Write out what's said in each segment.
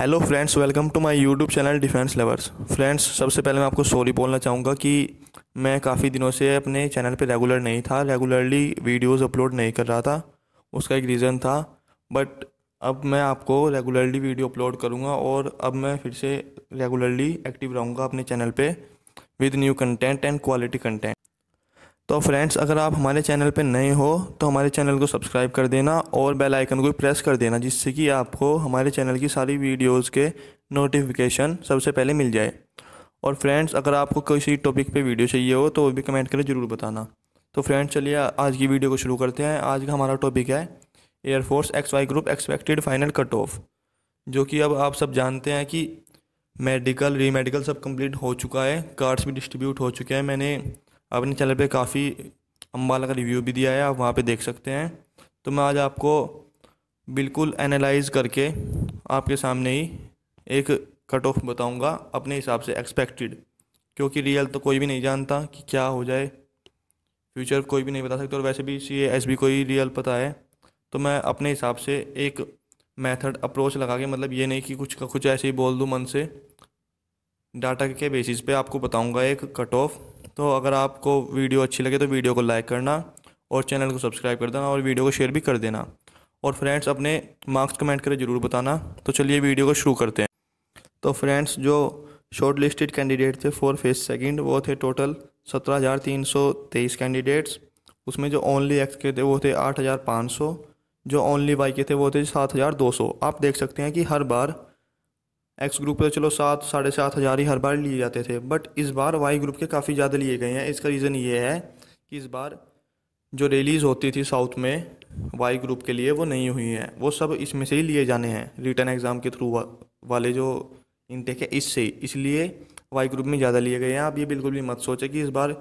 hello friends welcome to my YouTube channel defence lovers friends सबसे पहले मैं आपको सॉरी बोलना चाहूँगा कि मैं काफ़ी दिनों से अपने चैनल पे रेगुलर नहीं था रेगुलरली वीडियोस अपलोड नहीं कर रहा था उसका एक रीज़न था बट अब मैं आपको रेगुलरली वीडियो अपलोड करूँगा और अब मैं फिर से रेगुलरली एक्टिव रहूँगा अपने चैनल पर with new content and quality content तो फ्रेंड्स अगर आप हमारे चैनल पर नए हो तो हमारे चैनल को सब्सक्राइब कर देना और बेल आइकन को प्रेस कर देना जिससे कि आपको हमारे चैनल की सारी वीडियोस के नोटिफिकेशन सबसे पहले मिल जाए और फ्रेंड्स अगर आपको किसी टॉपिक पे वीडियो चाहिए हो तो वो भी कमेंट करें ज़रूर बताना तो फ्रेंड्स चलिए आज की वीडियो को शुरू करते हैं आज का हमारा टॉपिक है air force X Y group expected final cut off जो कि अब आप सब जानते हैं कि मेडिकल री मेडिकल सब कंप्लीट हो चुका है कार्ड्स भी डिस्ट्रीब्यूट हो चुके हैं मैंने अपने चैनल पे काफ़ी अम्बाला का रिव्यू भी दिया है आप वहाँ पे देख सकते हैं तो मैं आज आपको बिल्कुल एनालाइज करके आपके सामने ही एक कट ऑफ बताऊँगा अपने हिसाब से एक्सपेक्टेड क्योंकि रियल तो कोई भी नहीं जानता कि क्या हो जाए फ्यूचर कोई भी नहीं बता सकता और वैसे भी सी एस बी कोई रियल पता है तो मैं अपने हिसाब से एक मेथड अप्रोच लगा के मतलब ये नहीं कि कुछ का कुछ ऐसे ही बोल दूँ मन से डाटा के बेसिस पे आपको बताऊंगा एक कट ऑफ तो अगर आपको वीडियो अच्छी लगे तो वीडियो को लाइक करना और चैनल को सब्सक्राइब कर देना और वीडियो को शेयर भी कर देना और फ्रेंड्स अपने मार्क्स कमेंट करें ज़रूर बताना तो चलिए वीडियो को शुरू करते हैं तो फ्रेंड्स जो शॉर्ट लिस्टेड कैंडिडेट थे फॉर फेज सेकंड वो थे टोटल सत्रह हज़ार तीन सौ तेईस कैंडिडेट्स उसमें जो ओनली एक्स के थे वो थे आठ हज़ार पाँच सौ जो ओनली वाई के थे वो थे सात हज़ार दो सौ आप देख सकते हैं कि हर बार एक्स ग्रुप तो चलो सात साढ़े सात हज़ार ही हर बार लिए जाते थे बट इस बार वाई ग्रुप के काफ़ी ज़्यादा लिए गए हैं इसका रीज़न ये है कि इस बार जो रैलीज़ होती थी साउथ में वाई ग्रुप के लिए वो नहीं हुई हैं वो सब इसमें से ही लिए जाने हैं रिटर्न एग्ज़ाम के थ्रू वाले जो इनटेक है इससे ही इसलिए वाई ग्रुप में ज़्यादा लिए गए हैं आप ये बिल्कुल भी मत सोचें कि इस बार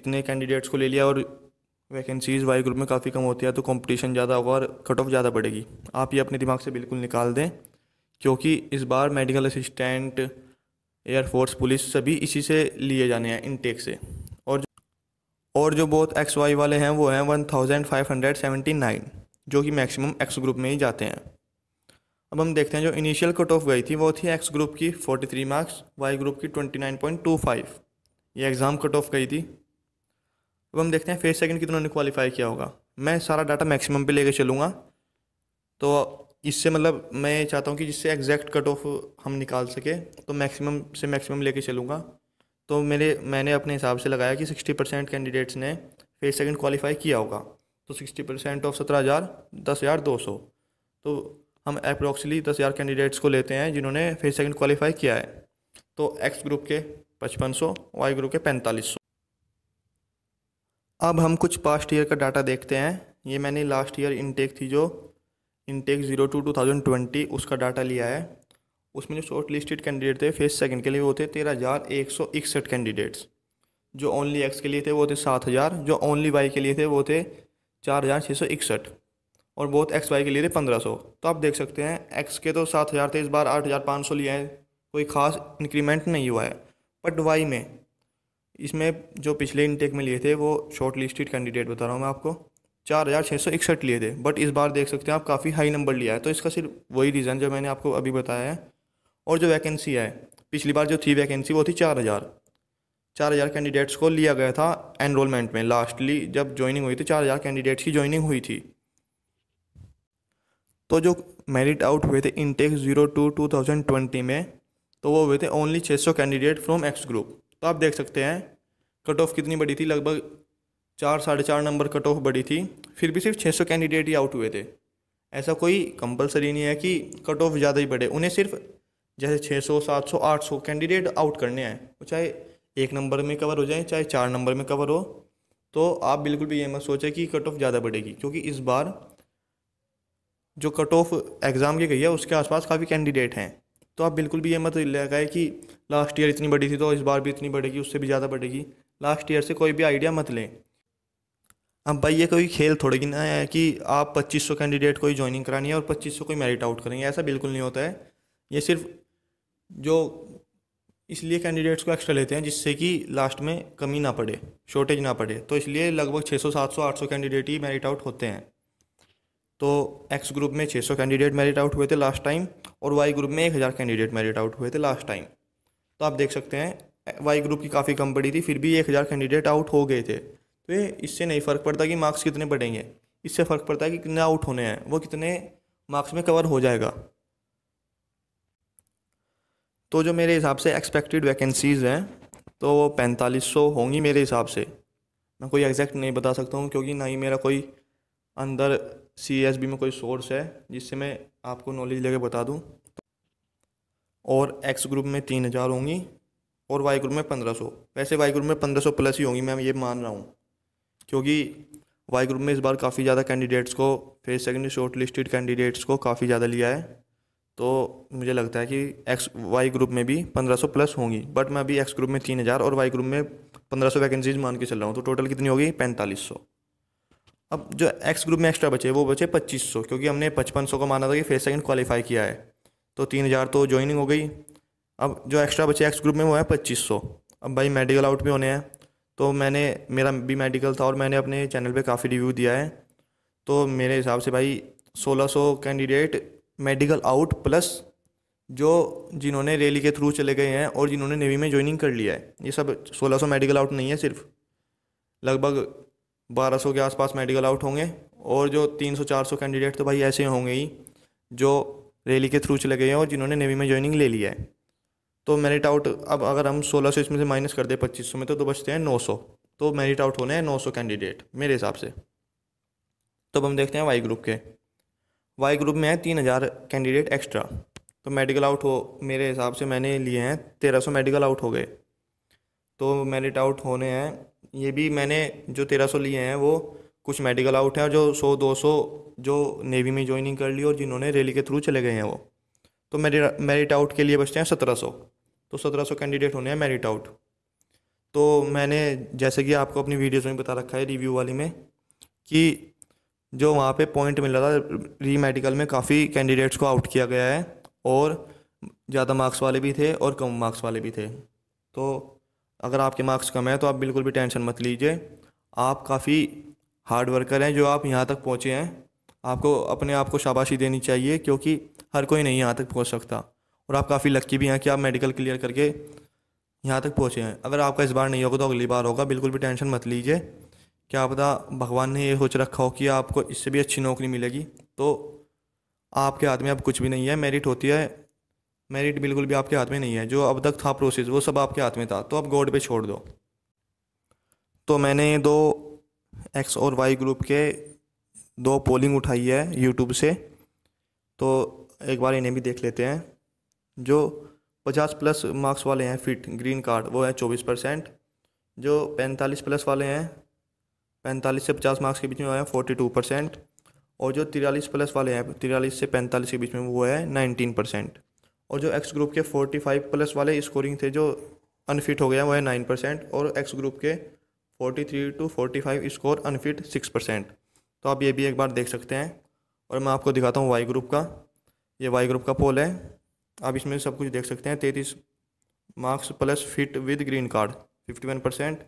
इतने कैंडिडेट्स को ले लिया और वैकेंसीज़ वाई ग्रुप में काफ़ी कम होती है तो कंपटीशन ज़्यादा होगा और कट ऑफ ज़्यादा बढ़ेगी आप ये अपने दिमाग से बिल्कुल निकाल दें क्योंकि इस बार मेडिकल असिस्टेंट एयरफोर्स पुलिस सभी इसी से लिए जाने हैं इनटेक से और जो और जो बहुत एक्स वाई वाले हैं वो हैं one thousand five hundred seventy nine जो कि मैक्सिमम एक्स ग्रुप में ही जाते हैं अब हम देखते हैं जो इनिशियल कट ऑफ गई थी वो थी एक्स ग्रुप की forty three marks Y group की twenty nine point two five ये एग्ज़ाम कट ऑफ गई थी अब हम देखते हैं फेज सेकेंड कितनों ने क्वालिफाई किया होगा मैं सारा डाटा मैक्सिमम पे लेके चलूँगा तो इससे मतलब मैं चाहता हूँ कि जिससे एग्जैक्ट कट ऑफ हम निकाल सके तो मैक्सिमम से मैक्सिमम लेके चलूँगा तो मेरे मैंने अपने हिसाब से लगाया कि सिक्सटी परसेंट कैंडिडेट्स ने फेज सेकंड क्वालिफाई किया होगा तो सिक्सटी परसेंट ऑफ सत्रह हज़ार दस हज़ार दो सौ तो हम अप्रॉक्सली दस हज़ार कैंडिडेट्स को लेते हैं जिन्होंने फेज सेकंड क्वालिफाई किया है तो एक्स ग्रुप के पचपन सौ वाई ग्रुप के पैंतालीस सौ अब हम कुछ पास्ट ईयर का डाटा देखते हैं ये मैंने लास्ट ईयर इनटेक थी जो intake zero two two thousand twenty उसका डाटा लिया है उसमें जो शॉर्ट लिस्टेड कैंडिडेट थे फेस सेकंड के लिए वो थे तेरह हज़ार एक सौ इकसठ कैंडिडेट्स जो ओनली एक्स के लिए थे वो थे सात हज़ार जो ओनली वाई के लिए थे वो थे चार हज़ार छः सौ इकसठ और बहुत एक्स वाई के लिए थे पंद्रह सौ तो आप देख सकते हैं एक्स के तो सात हज़ार थे इस बार आठ हज़ार पाँच सौ लिए हैं कोई ख़ास इंक्रीमेंट नहीं हुआ है बट वाई में इसमें जो पिछले इनटेक में लिए थे वो शॉर्ट लिस्टेड कैंडिडेट बता रहा हूँ मैं आपको चार हज़ार छः सौ इकसठ लिए थे बट इस बार देख सकते हैं आप काफ़ी हाई नंबर लिया है तो इसका सिर्फ वही रीज़न जो मैंने आपको अभी बताया है और जो वैकेंसी है पिछली बार जो थी वैकेंसी वो थी चार हज़ार चार हज़ार कैंडिडेट्स को लिया गया था एनरोलमेंट में लास्टली जब ज्वाइनिंग हुई थी चार हज़ार कैंडिडेट्स की ज्वाइनिंग हुई थी तो जो मेरिट आउट हुए थे intake zero two two thousand twenty में तो वो हुए थे ओनली छः सौ कैंडिडेट फ्रॉम एक्स ग्रुप तो आप देख सकते हैं कट ऑफ कितनी बड़ी थी लगभग चार साढ़े चार नंबर कट ऑफ बढ़ी थी फिर भी सिर्फ 600 कैंडिडेट ही आउट हुए थे ऐसा कोई कंपलसरी नहीं है कि कट ऑफ ज़्यादा ही बढ़े उन्हें सिर्फ जैसे 600 700 800 कैंडिडेट आउट करने हैं वो चाहे एक नंबर में कवर हो जाए चाहे चार नंबर में कवर हो तो आप बिल्कुल भी ये मत सोचें कि कट ऑफ ज़्यादा बढ़ेगी क्योंकि इस बार जो कट ऑफ एग्ज़ाम की गई है उसके आसपास काफ़ी कैंडिडेट हैं तो आप बिल्कुल भी ये मत लगाए कि लास्ट ईयर इतनी बड़ी थी तो इस बार भी इतनी बढ़ेगी उससे भी ज़्यादा बढ़ेगी लास्ट ईयर से कोई भी आइडिया मत लें अब भाई ये कोई खेल थोड़े ना है कि आप 2500 कैंडिडेट को ही ज्वाइनिंग करानी है और 2500 को ही मेरिट आउट करेंगे ऐसा बिल्कुल नहीं होता है ये सिर्फ जो इसलिए कैंडिडेट्स को एक्स्ट्रा लेते हैं जिससे कि लास्ट में कमी ना पड़े शॉर्टेज ना पड़े तो इसलिए लगभग 600 700 800 कैंडिडेट ही मेरिट आउट होते हैं तो एक्स ग्रुप में 600 कैंडिडेट मेरिट आउट हुए थे लास्ट टाइम और वाई ग्रुप में 1000 कैंडिडेट मेरिट आउट हुए थे लास्ट टाइम तो आप देख सकते हैं वाई ग्रुप की काफ़ी कम पड़ी थी फिर भी 1000 कैंडिडेट आउट हो गए थे तो ये इससे नहीं फ़र्क पड़ता कि मार्क्स कितने पड़ेंगे इससे फ़र्क पड़ता है कि कितने आउट होने हैं वो कितने मार्क्स में कवर हो जाएगा तो जो मेरे हिसाब से एक्सपेक्टेड वैकेंसीज़ हैं तो वो पैंतालीस सौ होंगी मेरे हिसाब से मैं कोई एग्जैक्ट नहीं बता सकता हूँ क्योंकि ना ही मेरा कोई अंदर सी एस बी में कोई सोर्स है जिससे मैं आपको नॉलेज लेके बता दूँ और एक्स ग्रुप में तीन हज़ार होंगी और वाई ग्रुप में पंद्रह सौ वैसे वाई ग्रुप में पंद्रह सौ प्लस ही होंगी मैं ये मान रहा हूँ क्योंकि वाई ग्रुप में इस बार काफ़ी ज़्यादा कैंडिडेट्स को फिर सेकेंड शॉर्ट लिस्टेड कैंडिडेट्स को काफ़ी ज़्यादा लिया है तो मुझे लगता है कि एक्स वाई ग्रुप में भी 1500 प्लस होंगी बट मैं अभी एक्स ग्रुप में 3000 और वाई ग्रुप में 1500 वैकेंसीज मान के चल रहा हूँ तो टोटल कितनी होगी 4500 अब जो एक्स ग्रुप में एक्स्ट्रा बचे वो बचे 2500 क्योंकि हमने 5500 को माना था कि फेस सेकंड क्वालिफाई किया है तो 3000 तो ज्वाइनिंग हो गई अब जो एक्स्ट्रा बचे एक्स ग्रुप में वो है 2500 अब भाई मेडिकल आउट भी होने हैं तो मैंने मेरा भी मेडिकल था और मैंने अपने चैनल पे काफ़ी रिव्यू दिया है तो मेरे हिसाब से भाई 1600 कैंडिडेट मेडिकल आउट प्लस जो जिन्होंने रैली के थ्रू चले गए हैं और जिन्होंने नेवी में ज्वाइनिंग कर लिया है ये सब 1600 मेडिकल आउट नहीं है सिर्फ लगभग 1200 के आसपास मेडिकल आउट होंगे और जो 300-400 कैंडिडेट तो भाई ऐसे होंगे ही जो रैली के थ्रू चले गए हैं और जिन्होंने नेवी में ज्वाइनिंग ले लिया है तो मेरिट आउट अब अगर हम सोलह सौ इसमें से माइनस कर दे पच्चीस सौ में तो तो बचते हैं नौ सौ तो मेरिट आउट होने हैं नौ सौ कैंडिडेट मेरे हिसाब से तो अब हम देखते हैं वाई ग्रुप के वाई ग्रुप में है तीन हज़ार कैंडिडेट एक्स्ट्रा तो मेडिकल आउट हो मेरे हिसाब से मैंने लिए हैं तेरह सौ मेडिकल आउट हो गए तो मेरिट आउट होने हैं ये भी मैंने जो तेरह सौ लिए हैं वो कुछ मेडिकल आउट हैं और जो सौ दो सौ जो नेवी में ज्वाइनिंग कर ली और जिन्होंने रैली के थ्रू चले गए हैं वो तो मेरे मेरिट आउट के लिए बचते हैं सत्रह सौ तो सत्रह सौ कैंडिडेट होने हैं मेरिट आउट तो मैंने जैसे कि आपको अपनी वीडियोस में बता रखा है रिव्यू वाली में कि जो वहाँ पे पॉइंट मिल रहा था री मेडिकल में काफ़ी कैंडिडेट्स को आउट किया गया है और ज़्यादा मार्क्स वाले भी थे और कम मार्क्स वाले भी थे तो अगर आपके मार्क्स कम हैं तो आप बिल्कुल भी टेंशन मत लीजिए आप काफ़ी हार्ड वर्कर हैं जो आप यहाँ तक पहुँचे हैं आपको अपने आप को शाबाशी देनी चाहिए क्योंकि हर कोई नहीं यहाँ तक पहुँच सकता और आप काफ़ी लक्की भी हैं कि आप मेडिकल क्लियर करके यहाँ तक पहुँचे हैं अगर आपका इस बार नहीं होगा तो अगली बार होगा बिल्कुल भी टेंशन मत लीजिए क्या पता भगवान ने ये सोच रखा हो कि आपको इससे भी अच्छी नौकरी मिलेगी तो आपके हाथ में अब कुछ भी नहीं है मेरिट होती है मेरिट बिल्कुल भी आपके हाथ में नहीं है जो अब तक था प्रोसेस वो सब आपके हाथ में था तो आप गॉड पे छोड़ दो तो मैंने दो एक्स और वाई ग्रुप के दो पोलिंग उठाई है यूट्यूब से तो एक बार इन्हें भी देख लेते हैं जो पचास प्लस मार्क्स वाले हैं फिट ग्रीन कार्ड वो है चौबीस परसेंट जो पैंतालीस प्लस वाले हैं पैंतालीस से पचास मार्क्स के बीच में वो है फोर्टी टू परसेंट और जो 43 प्लस वाले हैं तिरालीस से पैंतालीस के बीच में वो है 19 परसेंट और जो एक्स ग्रुप के फोर्टी फाइव प्लस वाले स्कोरिंग थे जो अनफिट हो गया वो है नाइन परसेंट और एक्स ग्रुप के forty three to forty five score unfit six percent तो आप ये भी एक बार देख सकते हैं और मैं आपको दिखाता हूँ वाई ग्रुप का ये वाई ग्रुप का पोल है आप इसमें सब कुछ देख सकते हैं तैतीस marks plus fit with green card fifty one percent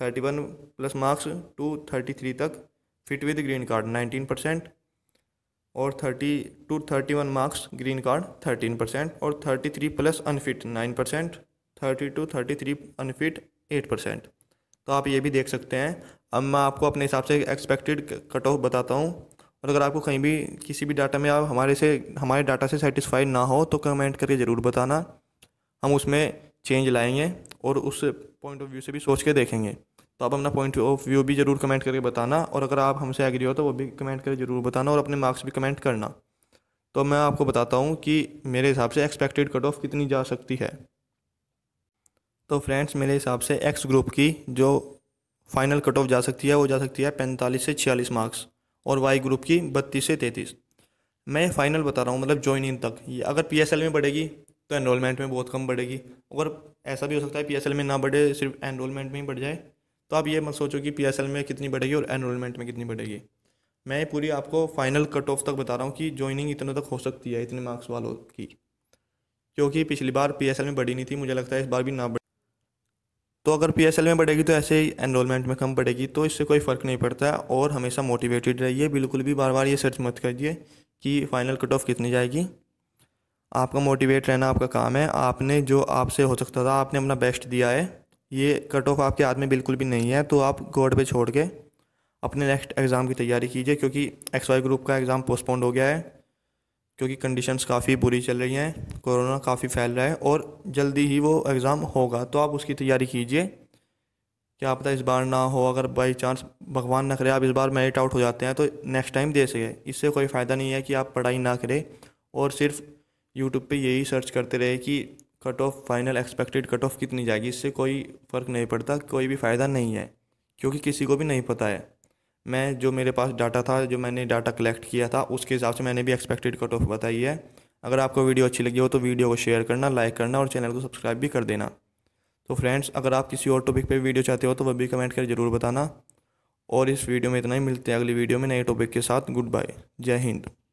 thirty one plus marks to thirty three तक fit with green card nineteen percent और thirty two thirty one marks green card thirteen percent और thirty three plus unfit nine percent thirty two thirty three unfit eight percent तो आप ये भी देख सकते हैं अब मैं आपको अपने हिसाब से एक्सपेक्टेड कट ऑफ बताता हूँ और अगर आपको कहीं भी किसी भी डाटा में आप हमारे से हमारे डाटा से सेटिस्फाइड ना हो तो कमेंट करके ज़रूर बताना हम उसमें चेंज लाएंगे और उस पॉइंट ऑफ व्यू से भी सोच के देखेंगे तो आप अपना पॉइंट ऑफ व्यू भी ज़रूर कमेंट करके बताना और अगर आप हमसे एग्री हो तो वो भी कमेंट करके ज़रूर बताना और अपने मार्क्स भी कमेंट करना तो मैं आपको बताता हूँ कि मेरे हिसाब से एक्सपेक्टेड कट ऑफ कितनी जा सकती है तो फ्रेंड्स मेरे हिसाब से एक्स ग्रुप की जो फाइनल कट ऑफ जा सकती है वो जा सकती है पैंतालीस से छियालीस मार्क्स और वाई ग्रुप की बत्तीस से तैंतीस मैं फाइनल बता रहा हूँ मतलब ज्वाइन इन तक ये अगर पी में बढ़ेगी तो एनरोलमेंट में बहुत कम बढ़ेगी अगर ऐसा भी हो सकता है पी में ना बढ़े सिर्फ एनरोलमेंट में ही बढ़ जाए तो आप ये मत सोचो कि पी में कितनी बढ़ेगी और एनरोलमेंट में कितनी बढ़ेगी मैं पूरी आपको फाइनल कट ऑफ तक बता रहा हूँ कि ज्वाइनिंग इतने तक हो सकती है इतने मार्क्स वालों की क्योंकि पिछली बार पी में बढ़ी नहीं थी मुझे लगता है इस बार भी ना बढ़ी तो अगर पी में बढ़ेगी तो ऐसे ही एनरोलमेंट में कम पड़ेगी तो इससे कोई फ़र्क नहीं पड़ता और हमेशा मोटिवेटेड रहिए बिल्कुल भी बार बार ये सर्च मत करिए कि फ़ाइनल कट ऑफ कितनी जाएगी आपका मोटिवेट रहना आपका काम है आपने जो आपसे हो सकता था आपने अपना बेस्ट दिया है ये कट ऑफ आपके हाथ में बिल्कुल भी नहीं है तो आप गोड पे छोड़ के अपने नेक्स्ट एग्ज़ाम की तैयारी कीजिए क्योंकि एक्स वाई ग्रुप का एग्ज़ाम पोस्टपोन्ड हो गया है क्योंकि कंडीशंस काफ़ी बुरी चल रही हैं कोरोना काफ़ी फैल रहा है और जल्दी ही वो एग्ज़ाम होगा तो आप उसकी तैयारी कीजिए क्या पता इस बार ना हो अगर बाई चांस भगवान ना करे आप इस बार मेरिट आउट हो जाते हैं तो नेक्स्ट टाइम दे सके इससे कोई फ़ायदा नहीं है कि आप पढ़ाई ना करें और सिर्फ यूट्यूब पे यही सर्च करते रहे कि cut off final expected cut off कितनी जाएगी इससे कोई फ़र्क नहीं पड़ता कोई भी फ़ायदा नहीं है क्योंकि किसी को भी नहीं पता है मैं जो मेरे पास डाटा था जो मैंने डाटा कलेक्ट किया था उसके हिसाब से मैंने भी एक्सपेक्टेड कट ऑफ बताई है अगर आपको वीडियो अच्छी लगी हो तो वीडियो को शेयर करना लाइक करना और चैनल को सब्सक्राइब भी कर देना तो फ्रेंड्स अगर आप किसी और टॉपिक पर वीडियो चाहते हो तो वह भी कमेंट कर ज़रूर बताना और इस वीडियो में इतना ही मिलते हैं अगली वीडियो में नए टॉपिक के साथ गुड बाय जय हिंद